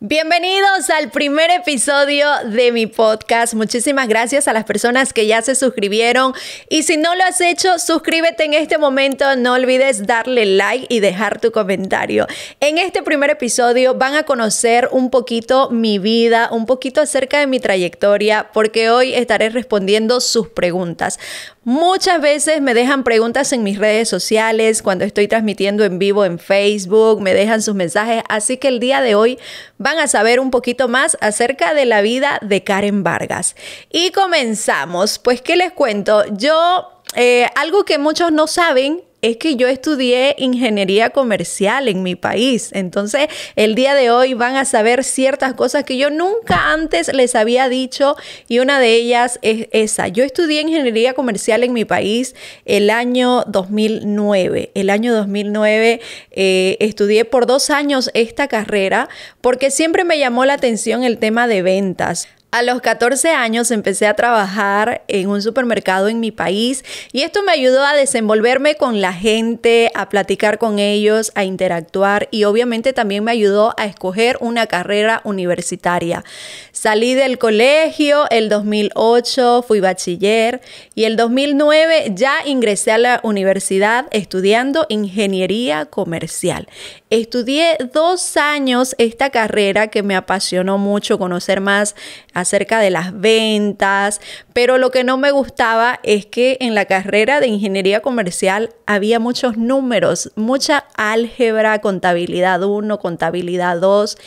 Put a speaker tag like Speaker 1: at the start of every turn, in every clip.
Speaker 1: Bienvenidos al primer episodio de mi podcast. Muchísimas gracias a las personas que ya se suscribieron. Y si no lo has hecho, suscríbete en este momento. No olvides darle like y dejar tu comentario. En este primer episodio van a conocer un poquito mi vida, un poquito acerca de mi trayectoria, porque hoy estaré respondiendo sus preguntas. Muchas veces me dejan preguntas en mis redes sociales, cuando estoy transmitiendo en vivo en Facebook, me dejan sus mensajes. Así que el día de hoy van a saber un poquito más acerca de la vida de Karen Vargas. Y comenzamos. Pues, ¿qué les cuento? Yo eh, algo que muchos no saben es que yo estudié ingeniería comercial en mi país. Entonces, el día de hoy van a saber ciertas cosas que yo nunca antes les había dicho y una de ellas es esa. Yo estudié ingeniería comercial en mi país el año 2009. El año 2009 eh, estudié por dos años esta carrera porque siempre me llamó la atención el tema de ventas. A los 14 años empecé a trabajar en un supermercado en mi país y esto me ayudó a desenvolverme con la gente, a platicar con ellos, a interactuar y obviamente también me ayudó a escoger una carrera universitaria. Salí del colegio el 2008, fui bachiller y el 2009 ya ingresé a la universidad estudiando ingeniería comercial. Estudié dos años esta carrera que me apasionó mucho conocer más acerca de las ventas, pero lo que no me gustaba es que en la carrera de ingeniería comercial había muchos números, mucha álgebra, contabilidad 1, contabilidad 2,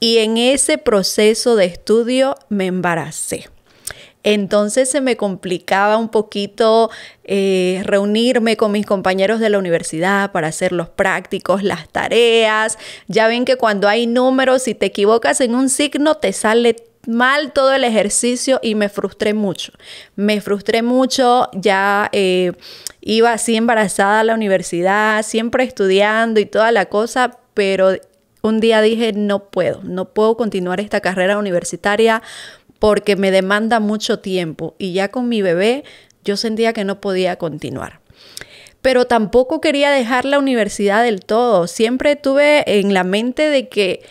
Speaker 1: y en ese proceso de estudio me embaracé. Entonces se me complicaba un poquito eh, reunirme con mis compañeros de la universidad para hacer los prácticos, las tareas. Ya ven que cuando hay números, si te equivocas en un signo, te sale mal todo el ejercicio y me frustré mucho. Me frustré mucho, ya eh, iba así embarazada a la universidad, siempre estudiando y toda la cosa, pero un día dije, no puedo, no puedo continuar esta carrera universitaria porque me demanda mucho tiempo y ya con mi bebé yo sentía que no podía continuar. Pero tampoco quería dejar la universidad del todo. Siempre tuve en la mente de que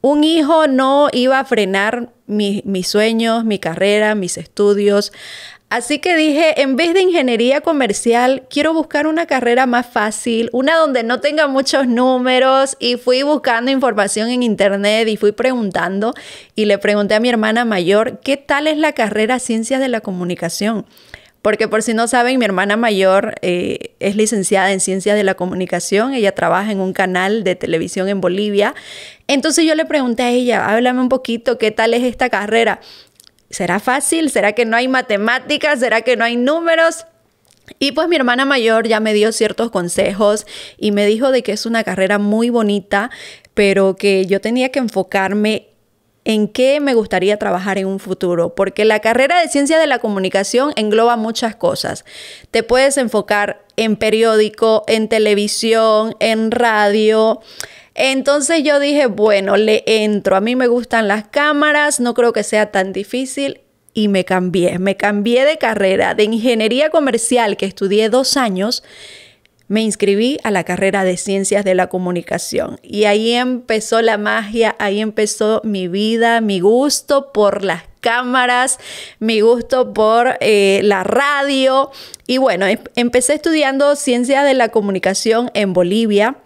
Speaker 1: un hijo no iba a frenar mis sueños, mi carrera, mis estudios. Así que dije, en vez de ingeniería comercial, quiero buscar una carrera más fácil, una donde no tenga muchos números. Y fui buscando información en internet y fui preguntando y le pregunté a mi hermana mayor, ¿qué tal es la carrera ciencias de la comunicación? Porque por si no saben, mi hermana mayor eh, es licenciada en ciencias de la comunicación, ella trabaja en un canal de televisión en Bolivia. Entonces yo le pregunté a ella, háblame un poquito, ¿qué tal es esta carrera? ¿Será fácil? ¿Será que no hay matemáticas? ¿Será que no hay números? Y pues mi hermana mayor ya me dio ciertos consejos y me dijo de que es una carrera muy bonita, pero que yo tenía que enfocarme en qué me gustaría trabajar en un futuro, porque la carrera de ciencia de la comunicación engloba muchas cosas. Te puedes enfocar en periódico, en televisión, en radio. Entonces yo dije, bueno, le entro, a mí me gustan las cámaras, no creo que sea tan difícil y me cambié, me cambié de carrera, de ingeniería comercial que estudié dos años me inscribí a la carrera de Ciencias de la Comunicación y ahí empezó la magia, ahí empezó mi vida, mi gusto por las cámaras, mi gusto por eh, la radio y bueno, em, empecé estudiando ciencia de la Comunicación en Bolivia.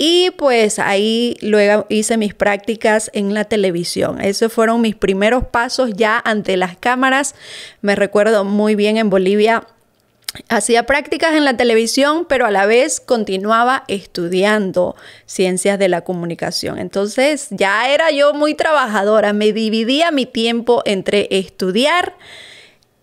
Speaker 1: Y pues ahí luego hice mis prácticas en la televisión. Esos fueron mis primeros pasos ya ante las cámaras. Me recuerdo muy bien en Bolivia Hacía prácticas en la televisión, pero a la vez continuaba estudiando ciencias de la comunicación. Entonces ya era yo muy trabajadora, me dividía mi tiempo entre estudiar,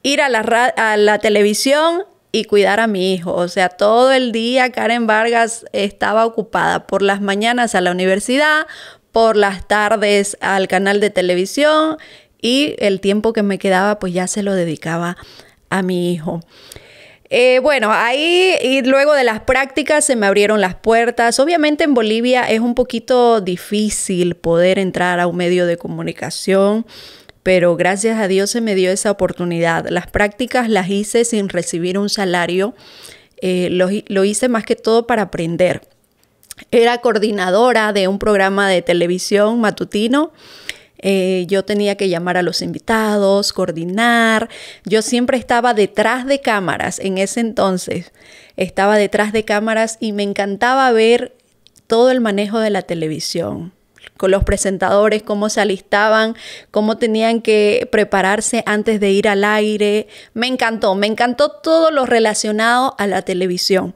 Speaker 1: ir a la, a la televisión y cuidar a mi hijo. O sea, todo el día Karen Vargas estaba ocupada por las mañanas a la universidad, por las tardes al canal de televisión y el tiempo que me quedaba pues ya se lo dedicaba a mi hijo. Eh, bueno, ahí y luego de las prácticas se me abrieron las puertas. Obviamente en Bolivia es un poquito difícil poder entrar a un medio de comunicación pero gracias a Dios se me dio esa oportunidad. Las prácticas las hice sin recibir un salario, eh, lo, hice más que todo para aprender. Era coordinadora de un programa de televisión matutino eh, yo tenía que llamar a los invitados, coordinar, yo siempre estaba detrás de cámaras en ese entonces, estaba detrás de cámaras y me encantaba ver todo el manejo de la televisión con los presentadores, cómo se alistaban, cómo tenían que prepararse antes de ir al aire. Me encantó, me encantó todo lo relacionado a la televisión.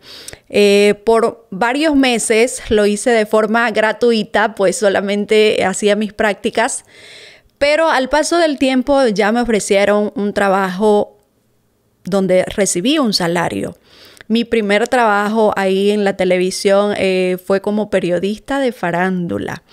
Speaker 1: Eh, por varios meses lo hice de forma gratuita, pues solamente hacía mis prácticas, pero al paso del tiempo ya me ofrecieron un trabajo donde recibí un salario. Mi primer trabajo ahí en la televisión eh, fue como periodista de farándula.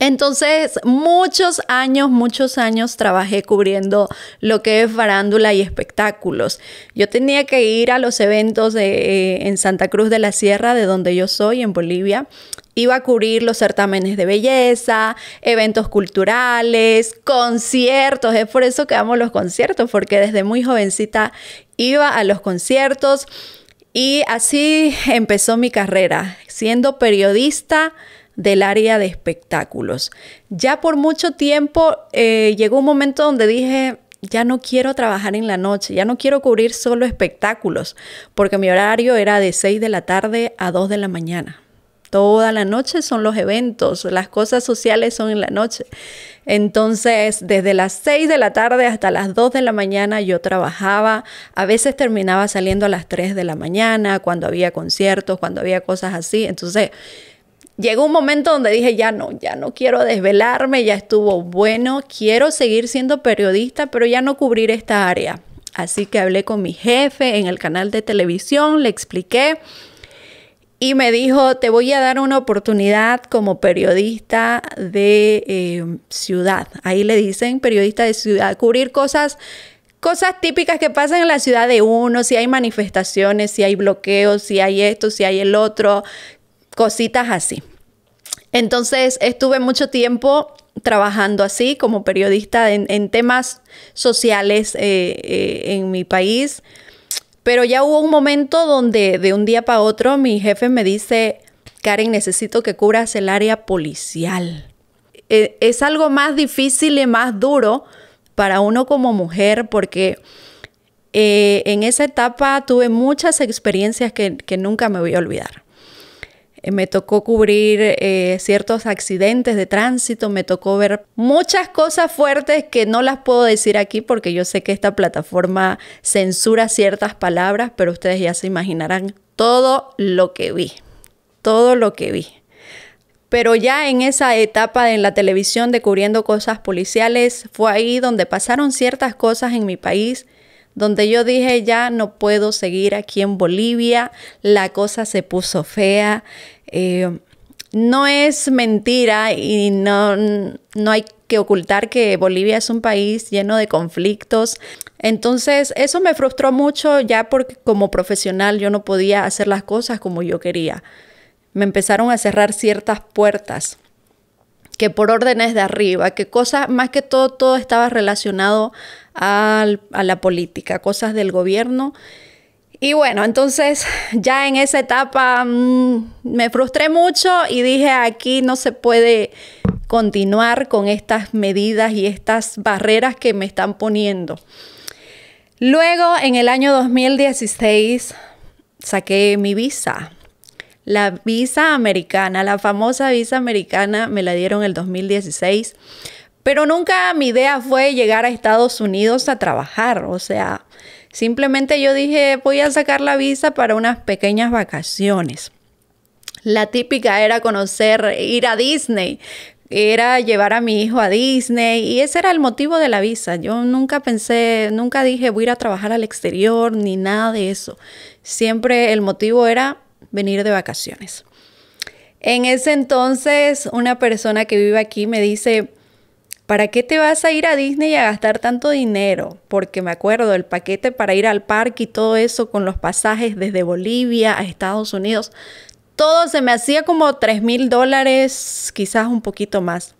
Speaker 1: Entonces, muchos años, muchos años trabajé cubriendo lo que es farándula y espectáculos. Yo tenía que ir a los eventos eh, en Santa Cruz de la Sierra, de donde yo soy, en Bolivia. Iba a cubrir los certámenes de belleza, eventos culturales, conciertos. Es por eso que amo los conciertos, porque desde muy jovencita iba a los conciertos y así empezó mi carrera, siendo periodista del área de espectáculos. Ya por mucho tiempo eh, llegó un momento donde dije, ya no quiero trabajar en la noche, ya no quiero cubrir solo espectáculos, porque mi horario era de 6 de la tarde a 2 de la mañana. Toda la noche son los eventos, las cosas sociales son en la noche. Entonces, desde las 6 de la tarde hasta las 2 de la mañana yo trabajaba, a veces terminaba saliendo a las 3 de la mañana, cuando había conciertos, cuando había cosas así. Entonces, Llegó un momento donde dije, ya no, ya no quiero desvelarme, ya estuvo bueno, quiero seguir siendo periodista, pero ya no cubrir esta área. Así que hablé con mi jefe en el canal de televisión, le expliqué y me dijo, te voy a dar una oportunidad como periodista de eh, ciudad. Ahí le dicen periodista de ciudad, cubrir cosas cosas típicas que pasan en la ciudad de uno, si hay manifestaciones, si hay bloqueos, si hay esto, si hay el otro, cositas así. Entonces estuve mucho tiempo trabajando así como periodista en, temas sociales eh, eh, en mi país, pero ya hubo un momento donde de un día para otro mi jefe me dice, Karen, necesito que cubras el área policial. E, es algo más difícil y más duro para uno como mujer porque eh, en esa etapa tuve muchas experiencias que nunca me voy a olvidar. Eh, me tocó cubrir eh, ciertos accidentes de tránsito, me tocó ver muchas cosas fuertes que no las puedo decir aquí porque yo sé que esta plataforma censura ciertas palabras, pero ustedes ya se imaginarán todo lo que vi, todo lo que vi. Pero ya en esa etapa en la televisión de cubriendo cosas policiales, fue ahí donde pasaron ciertas cosas en mi país donde yo dije, ya no puedo seguir aquí en Bolivia, la cosa se puso fea. Eh, no es mentira y no, no hay que ocultar que Bolivia es un país lleno de conflictos. Entonces, eso me frustró mucho ya porque como profesional yo no podía hacer las cosas como yo quería. Me empezaron a cerrar ciertas puertas que por órdenes de arriba, que cosas, más que todo, todo estaba relacionado a la política, cosas del gobierno. Y bueno, entonces ya en esa etapa mm, me frustré mucho y dije, aquí no se puede continuar con estas medidas y estas barreras que me están poniendo. Luego, en el año 2016, saqué mi visa la visa americana, la famosa visa americana, me la dieron el 2016. Pero nunca mi idea fue llegar a Estados Unidos a trabajar. O sea, simplemente yo dije, voy a sacar la visa para unas pequeñas vacaciones. La típica era conocer, ir a Disney, era llevar a mi hijo a Disney y ese era el motivo de la visa. Yo nunca pensé, nunca dije voy a ir a trabajar al exterior ni nada de eso. Siempre el motivo era venir de vacaciones. En ese entonces, una persona que vive aquí me dice, ¿para qué te vas a ir a Disney a gastar tanto dinero? Porque me acuerdo, el paquete para ir al parque y todo eso con los pasajes desde Bolivia a Estados Unidos, todo se me hacía como 3 mil dólares, quizás un poquito más.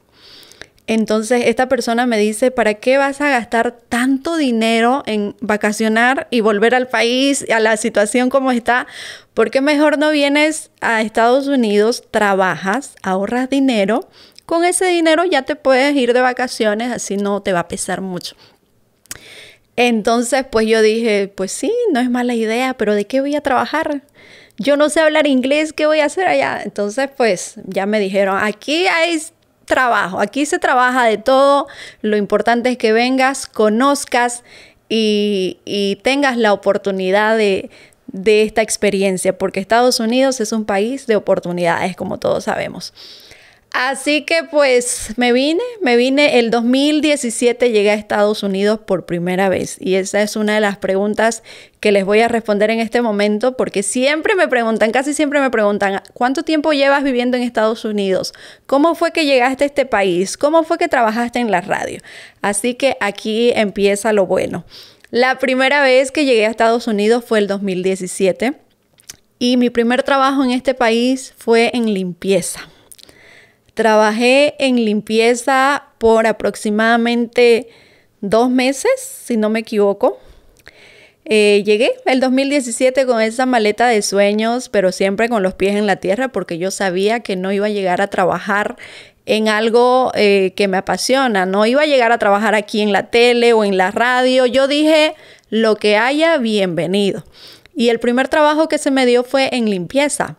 Speaker 1: Entonces esta persona me dice, ¿para qué vas a gastar tanto dinero en vacacionar y volver al país, a la situación como está? ¿Por qué mejor no vienes a Estados Unidos, trabajas, ahorras dinero? Con ese dinero ya te puedes ir de vacaciones, así no te va a pesar mucho. Entonces, pues yo dije, pues sí, no es mala idea, pero ¿de qué voy a trabajar? Yo no sé hablar inglés, ¿qué voy a hacer allá? Entonces, pues ya me dijeron, aquí hay trabajo. Aquí se trabaja de todo. Lo importante es que vengas, conozcas y, tengas la oportunidad de, de esta experiencia, porque Estados Unidos es un país de oportunidades, como todos sabemos. Así que pues me vine, me vine el 2017, llegué a Estados Unidos por primera vez y esa es una de las preguntas que les voy a responder en este momento porque siempre me preguntan, casi siempre me preguntan, ¿cuánto tiempo llevas viviendo en Estados Unidos? ¿Cómo fue que llegaste a este país? ¿Cómo fue que trabajaste en la radio? Así que aquí empieza lo bueno. La primera vez que llegué a Estados Unidos fue el 2017 y mi primer trabajo en este país fue en limpieza. Trabajé en limpieza por aproximadamente dos meses, si no me equivoco. Eh, llegué el 2017 con esa maleta de sueños, pero siempre con los pies en la tierra porque yo sabía que no iba a llegar a trabajar en algo eh, que me apasiona. No iba a llegar a trabajar aquí en la tele o en la radio. Yo dije, lo que haya, bienvenido. Y el primer trabajo que se me dio fue en limpieza.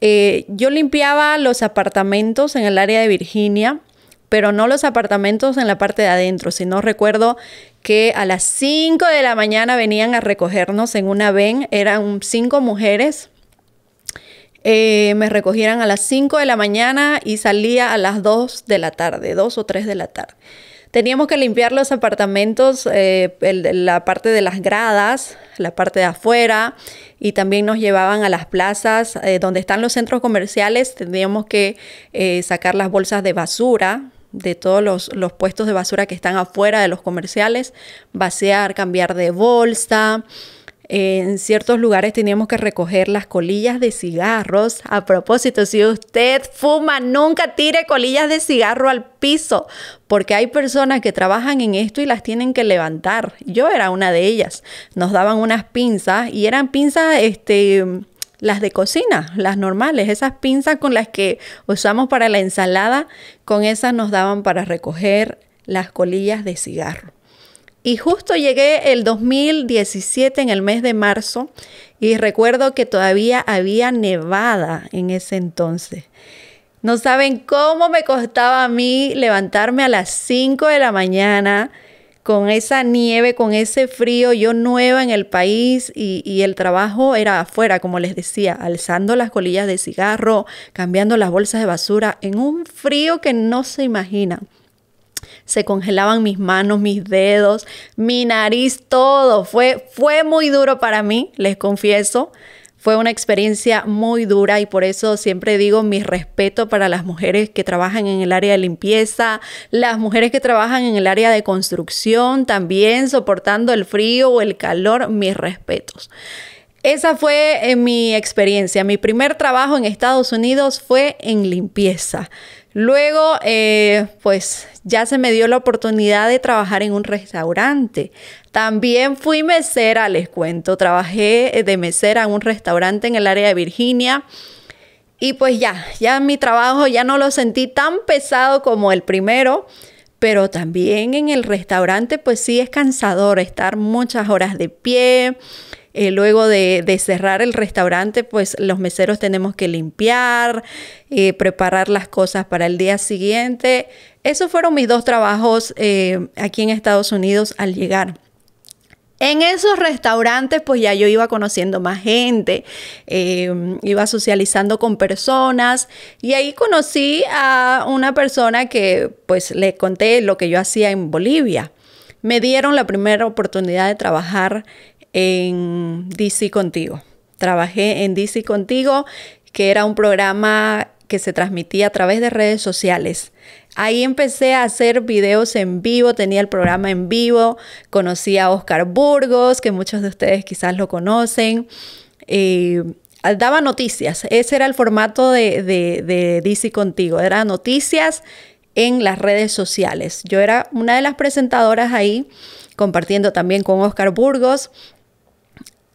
Speaker 1: Eh, yo limpiaba los apartamentos en el área de Virginia, pero no los apartamentos en la parte de adentro, sino recuerdo que a las 5 de la mañana venían a recogernos en una ven, eran cinco mujeres. Eh, me recogieran a las 5 de la mañana y salía a las 2 de la tarde, 2 o 3 de la tarde. Teníamos que limpiar los apartamentos, eh, la parte de las gradas, la parte de afuera, y también nos llevaban a las plazas eh, donde están los centros comerciales. Teníamos que eh, sacar las bolsas de basura, de todos los, puestos de basura que están afuera de los comerciales, vaciar, cambiar de bolsa, en ciertos lugares teníamos que recoger las colillas de cigarros. A propósito, si usted fuma, nunca tire colillas de cigarro al piso, porque hay personas que trabajan en esto y las tienen que levantar. Yo era una de ellas. Nos daban unas pinzas y eran pinzas, este, las de cocina, las normales, esas pinzas con las que usamos para la ensalada, con esas nos daban para recoger las colillas de cigarro. Y justo llegué el 2017 en el mes de marzo y recuerdo que todavía había nevada en ese entonces. No saben cómo me costaba a mí levantarme a las 5 de la mañana con esa nieve, con ese frío, yo nueva en el país y, el trabajo era afuera, como les decía, alzando las colillas de cigarro, cambiando las bolsas de basura, en un frío que no se imagina. Se congelaban mis manos, mis dedos, mi nariz, todo. Fue, fue muy duro para mí, les confieso. Fue una experiencia muy dura y por eso siempre digo mi respeto para las mujeres que trabajan en el área de limpieza, las mujeres que trabajan en el área de construcción, también soportando el frío o el calor, mis respetos. Esa fue eh, mi experiencia. Mi primer trabajo en Estados Unidos fue en limpieza. Luego, eh, pues ya se me dio la oportunidad de trabajar en un restaurante. También fui mesera, les cuento. Trabajé eh, de mesera en un restaurante en el área de Virginia. Y pues ya, ya mi trabajo ya no lo sentí tan pesado como el primero pero también en el restaurante pues sí es cansador estar muchas horas de pie. Eh, luego de, cerrar el restaurante, pues los meseros tenemos que limpiar, eh, preparar las cosas para el día siguiente. Esos fueron mis dos trabajos eh, aquí en Estados Unidos al llegar. En esos restaurantes, pues ya yo iba conociendo más gente, eh, iba socializando con personas y ahí conocí a una persona que pues le conté lo que yo hacía en Bolivia. Me dieron la primera oportunidad de trabajar en DC Contigo. Trabajé en DC Contigo, que era un programa que se transmitía a través de redes sociales. Ahí empecé a hacer videos en vivo, tenía el programa en vivo, conocí a Oscar Burgos, que muchos de ustedes quizás lo conocen. Eh, daba noticias, ese era el formato de, de, de DC Contigo, era noticias en las redes sociales. Yo era una de las presentadoras ahí, compartiendo también con Oscar Burgos.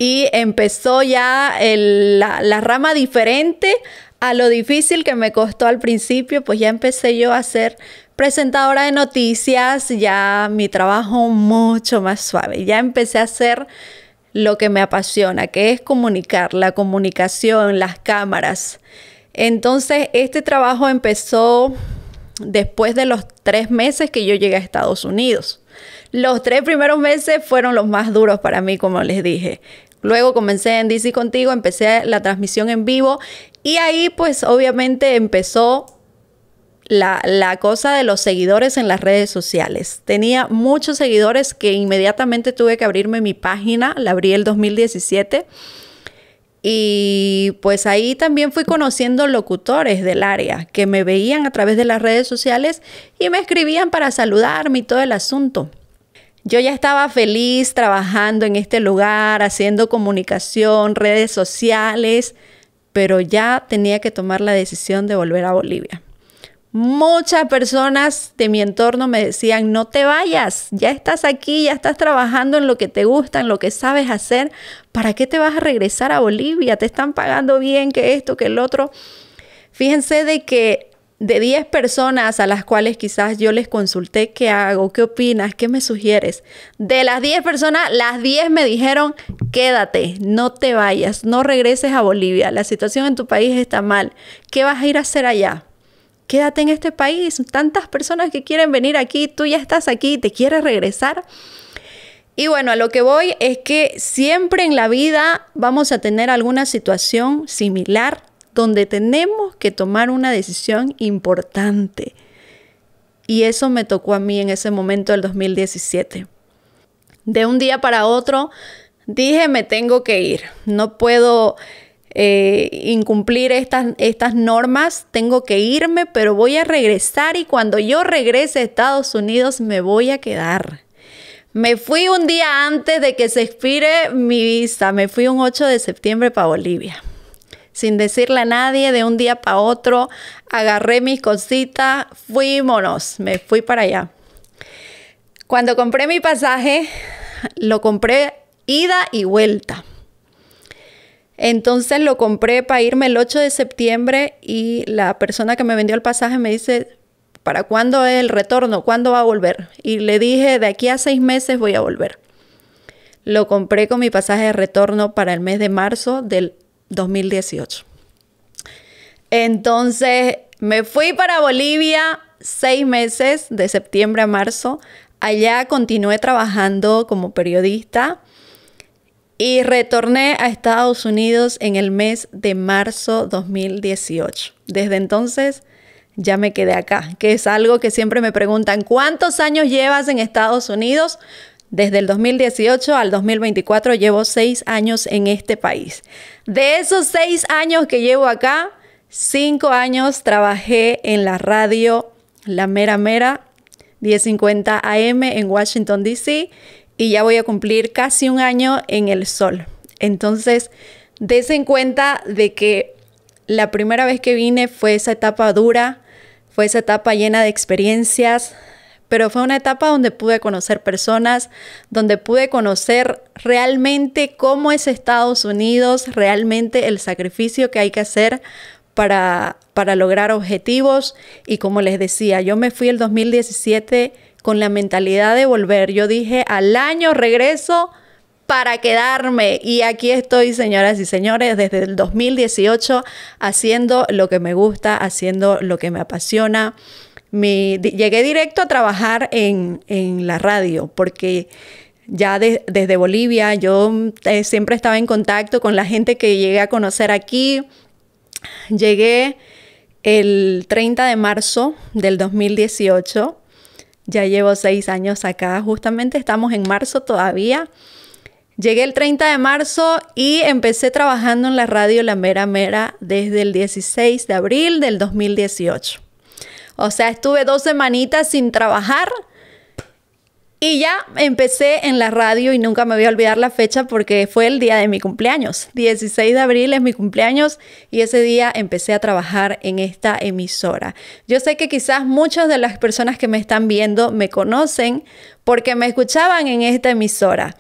Speaker 1: Y empezó ya la, la, rama diferente a lo difícil que me costó al principio, pues ya empecé yo a ser presentadora de noticias, ya mi trabajo mucho más suave, ya empecé a hacer lo que me apasiona, que es comunicar, la comunicación, las cámaras. Entonces, este trabajo empezó después de los tres meses que yo llegué a Estados Unidos. Los tres primeros meses fueron los más duros para mí, como les dije. Luego comencé en DC contigo, empecé la transmisión en vivo y ahí pues obviamente empezó la, cosa de los seguidores en las redes sociales. Tenía muchos seguidores que inmediatamente tuve que abrirme mi página, la abrí el 2017. Y pues ahí también fui conociendo locutores del área que me veían a través de las redes sociales y me escribían para saludarme y todo el asunto. Yo ya estaba feliz trabajando en este lugar, haciendo comunicación, redes sociales, pero ya tenía que tomar la decisión de volver a Bolivia. Muchas personas de mi entorno me decían, no te vayas, ya estás aquí, ya estás trabajando en lo que te gusta, en lo que sabes hacer, ¿para qué te vas a regresar a Bolivia? Te están pagando bien, que esto, que el otro. Fíjense de que de 10 personas a las cuales quizás yo les consulté qué hago, qué opinas, qué me sugieres, de las 10 personas, las 10 me dijeron, quédate, no te vayas, no regreses a Bolivia, la situación en tu país está mal, ¿qué vas a ir a hacer allá? Quédate en este país, tantas personas que quieren venir aquí, tú ya estás aquí, te quieres regresar. Y bueno, a lo que voy es que siempre en la vida vamos a tener alguna situación similar donde tenemos que tomar una decisión importante. Y eso me tocó a mí en ese momento del 2017. De un día para otro dije, me tengo que ir, no puedo eh, incumplir estas, estas normas, tengo que irme, pero voy a regresar y cuando yo regrese a Estados Unidos me voy a quedar. Me fui un día antes de que se expire mi visa, me fui un 8 de septiembre para Bolivia sin decirle a nadie de un día para otro. Agarré mis cositas, fuímonos, me fui para allá. Cuando compré mi pasaje, lo compré ida y vuelta. Entonces lo compré para irme el 8 de septiembre y la persona que me vendió el pasaje me dice, ¿para cuándo es el retorno? ¿Cuándo va a volver? Y le dije, de aquí a seis meses voy a volver. Lo compré con mi pasaje de retorno para el mes de marzo del 2018. Entonces me fui para Bolivia seis meses, de septiembre a marzo. Allá continué trabajando como periodista y retorné a Estados Unidos en el mes de marzo 2018. Desde entonces ya me quedé acá, que es algo que siempre me preguntan, ¿cuántos años llevas en Estados Unidos? Desde el 2018 al 2024 llevo seis años en este país. De esos seis años que llevo acá, cinco años trabajé en la radio La Mera Mera 1050 AM en Washington, D.C. y ya voy a cumplir casi un año en el sol. Entonces, des en cuenta de que la primera vez que vine fue esa etapa dura, fue esa etapa llena de experiencias, pero fue una etapa donde pude conocer personas, donde pude conocer realmente cómo es Estados Unidos, realmente el sacrificio que hay que hacer para, para lograr objetivos. Y como les decía, yo me fui el 2017 con la mentalidad de volver. Yo dije, al año regreso para quedarme. Y aquí estoy, señoras y señores, desde el 2018 haciendo lo que me gusta, haciendo lo que me apasiona, llegué directo a trabajar en, la radio porque ya desde Bolivia yo eh, siempre estaba en contacto con la gente que llegué a conocer aquí. Llegué el 30 de marzo del 2018. Ya llevo seis años acá. Justamente estamos en marzo todavía. Llegué el 30 de marzo y empecé trabajando en la radio La Mera Mera desde el 16 de abril del 2018. O sea, estuve dos semanitas sin trabajar. Y ya empecé en la radio y nunca me voy a olvidar la fecha porque fue el día de mi cumpleaños. 16 de abril es mi cumpleaños y ese día empecé a trabajar en esta emisora. Yo sé que quizás muchas de las personas que me están viendo me conocen porque me escuchaban en esta emisora.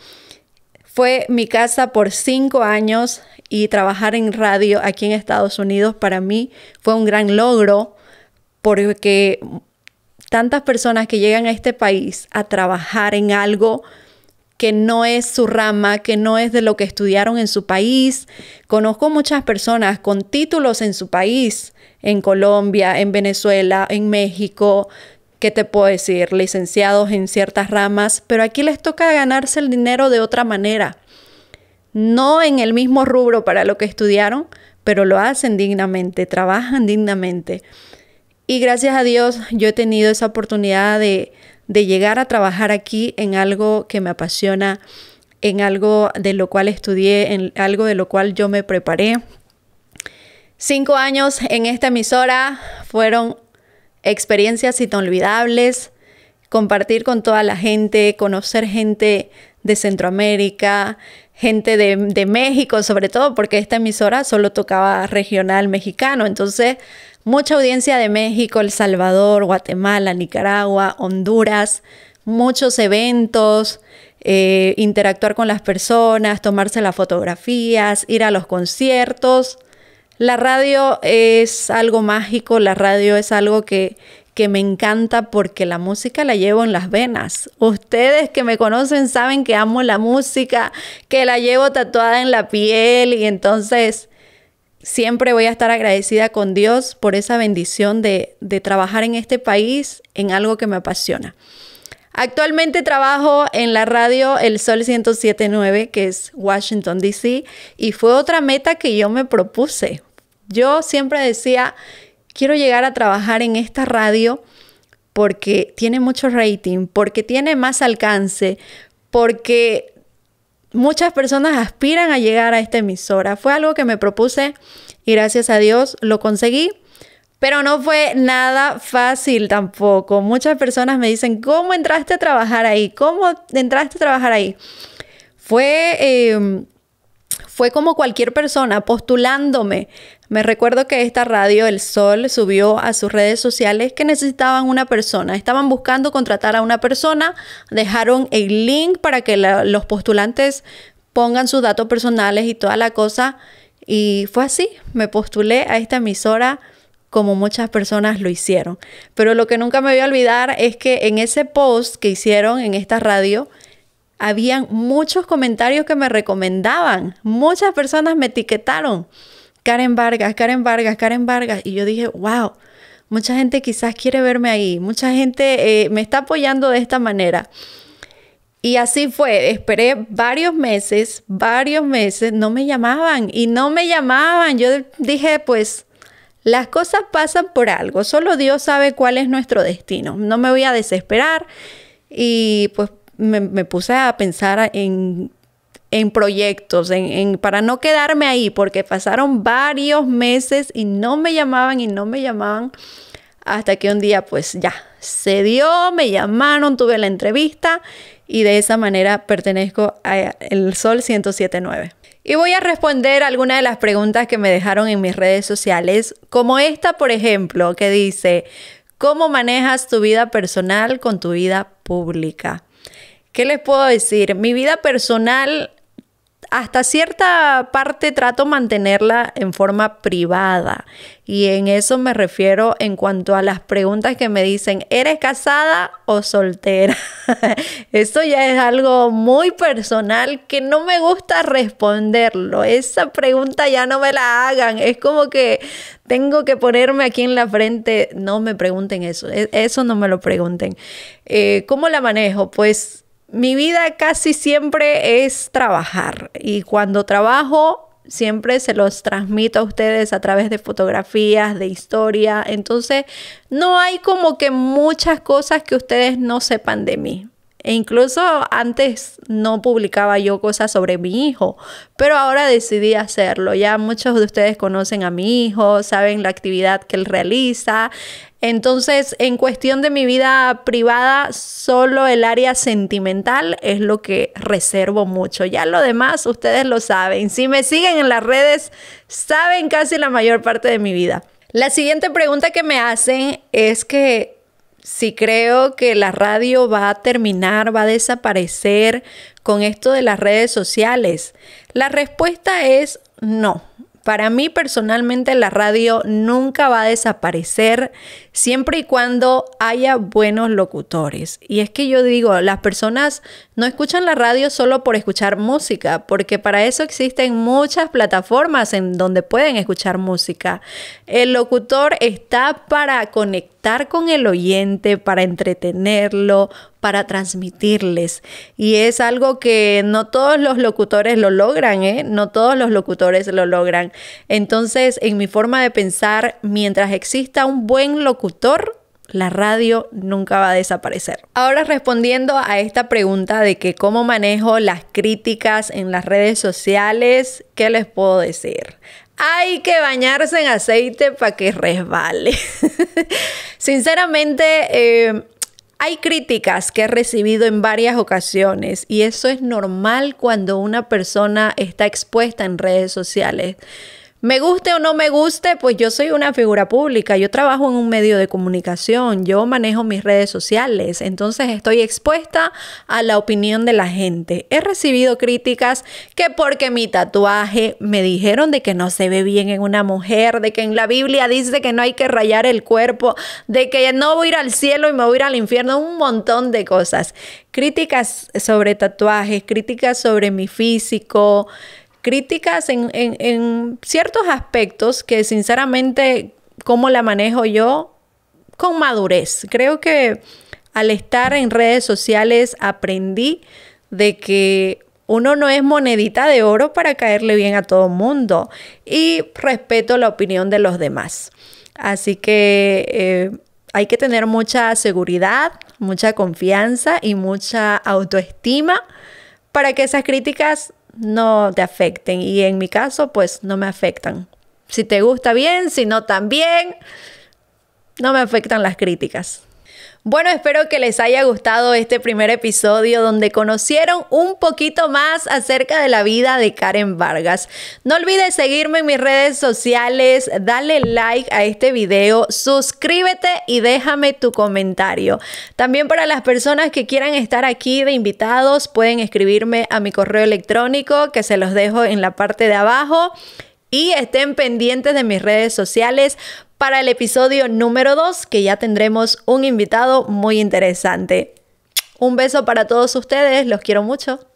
Speaker 1: Fue mi casa por cinco años y trabajar en radio aquí en Estados Unidos para mí fue un gran logro porque tantas personas que llegan a este país a trabajar en algo que no es su rama, que no es de lo que estudiaron en su país. Conozco muchas personas con títulos en su país, en Colombia, en Venezuela, en México, ¿qué te puedo decir? Licenciados en ciertas ramas, pero aquí les toca ganarse el dinero de otra manera. No en el mismo rubro para lo que estudiaron, pero lo hacen dignamente, trabajan dignamente. Y gracias a Dios yo he tenido esa oportunidad de, de llegar a trabajar aquí en algo que me apasiona, en algo de lo cual estudié, en algo de lo cual yo me preparé. Cinco años en esta emisora fueron experiencias inolvidables, compartir con toda la gente, conocer gente de Centroamérica, gente de, de México sobre todo, porque esta emisora solo tocaba regional mexicano. Entonces mucha audiencia de México, El Salvador, Guatemala, Nicaragua, Honduras, muchos eventos, eh, interactuar con las personas, tomarse las fotografías, ir a los conciertos. La radio es algo mágico, la radio es algo que, que me encanta porque la música la llevo en las venas. Ustedes que me conocen saben que amo la música, que la llevo tatuada en la piel y entonces siempre voy a estar agradecida con Dios por esa bendición de, trabajar en este país en algo que me apasiona. Actualmente trabajo en la radio El Sol 1079, que es Washington, D.C., y fue otra meta que yo me propuse. Yo siempre decía, quiero llegar a trabajar en esta radio porque tiene mucho rating, porque tiene más alcance, porque muchas personas aspiran a llegar a esta emisora. Fue algo que me propuse y gracias a Dios lo conseguí. Pero no fue nada fácil tampoco. Muchas personas me dicen, ¿cómo entraste a trabajar ahí? ¿Cómo entraste a trabajar ahí? Fue, em, fue como cualquier persona postulándome me recuerdo que esta radio El Sol subió a sus redes sociales que necesitaban una persona. Estaban buscando contratar a una persona. Dejaron el link para que los postulantes pongan sus datos personales y toda la cosa. Y fue así. Me postulé a esta emisora como muchas personas lo hicieron. Pero lo que nunca me voy a olvidar es que en ese post que hicieron en esta radio, habían muchos comentarios que me recomendaban. Muchas personas me etiquetaron. Karen Vargas, Karen Vargas, Karen Vargas. Y yo dije, wow, mucha gente quizás quiere verme ahí, mucha gente eh, me está apoyando de esta manera. Y así fue, esperé varios meses, varios meses, no me llamaban y no me llamaban. Yo dije, pues las cosas pasan por algo, solo Dios sabe cuál es nuestro destino, no me voy a desesperar. Y pues me puse a pensar en en proyectos, en, para no quedarme ahí, porque pasaron varios meses y no me llamaban y no me llamaban, hasta que un día pues ya, se dio, me llamaron, tuve la entrevista y de esa manera pertenezco a El Sol 1079. Y voy a responder algunas de las preguntas que me dejaron en mis redes sociales, como esta, por ejemplo, que dice, ¿cómo manejas tu vida personal con tu vida pública? ¿Qué les puedo decir? Mi vida personal hasta cierta parte trato mantenerla en forma privada. Y en eso me refiero en cuanto a las preguntas que me dicen, ¿eres casada o soltera? Eso ya es algo muy personal que no me gusta responderlo. Esa pregunta ya no me la hagan. Es como que tengo que ponerme aquí en la frente. No me pregunten eso. E-, eso no me lo pregunten. Eh, ¿Cómo la manejo? Pues mi vida casi siempre es trabajar y cuando trabajo siempre se los transmito a ustedes a través de fotografías, de historia. Entonces, no hay como que muchas cosas que ustedes no sepan de mí. E incluso antes no publicaba yo cosas sobre mi hijo, pero ahora decidí hacerlo. Ya muchos de ustedes conocen a mi hijo, saben la actividad que él realiza, entonces, en cuestión de mi vida privada, solo el área sentimental es lo que reservo mucho. Ya lo demás, ustedes lo saben. Si me siguen en las redes, saben casi la mayor parte de mi vida. La siguiente pregunta que me hacen es que si creo que la radio va a terminar, va a desaparecer con esto de las redes sociales. La respuesta es no. Para mí personalmente la radio nunca va a desaparecer siempre y cuando haya buenos locutores. Y es que yo digo, las personas no escuchan la radio solo por escuchar música, porque para eso existen muchas plataformas en donde pueden escuchar música. El locutor está para conectar con el oyente, para entretenerlo, para transmitirles. Y es algo que no todos los locutores lo logran, ¿eh? No todos los locutores lo logran. Entonces, en mi forma de pensar, mientras exista un buen locutor, la radio nunca va a desaparecer. Ahora respondiendo a esta pregunta de que cómo manejo las críticas en las redes sociales, ¿qué les puedo decir? Hay que bañarse en aceite para que resbale. Sinceramente, eh, hay críticas que he recibido en varias ocasiones y eso es normal cuando una persona está expuesta en redes sociales. Me guste o no me guste, pues yo soy una figura pública, yo trabajo en un medio de comunicación, yo manejo mis redes sociales, entonces estoy expuesta a la opinión de la gente. He recibido críticas que porque mi tatuaje me dijeron de que no se ve bien en una mujer, de que en la Biblia dice que no hay que rayar el cuerpo, de que no voy a ir al cielo y me voy a ir al infierno, un montón de cosas. Críticas sobre tatuajes, críticas sobre mi físico, críticas en, ciertos aspectos que sinceramente, como la manejo yo? Con madurez. Creo que al estar en redes sociales aprendí de que uno no es monedita de oro para caerle bien a todo mundo y respeto la opinión de los demás. Así que eh, hay que tener mucha seguridad, mucha confianza y mucha autoestima para que esas críticas no te afecten. Y en mi caso, pues no me afectan. Si te gusta bien, si no también, no me afectan las críticas. Bueno, espero que les haya gustado este primer episodio donde conocieron un poquito más acerca de la vida de Karen Vargas. No olvides seguirme en mis redes sociales, dale like a este video, suscríbete y déjame tu comentario. También para las personas que quieran estar aquí de invitados, pueden escribirme a mi correo electrónico que se los dejo en la parte de abajo y estén pendientes de mis redes sociales para el episodio número 2, que ya tendremos un invitado muy interesante. Un beso para todos ustedes, los quiero mucho.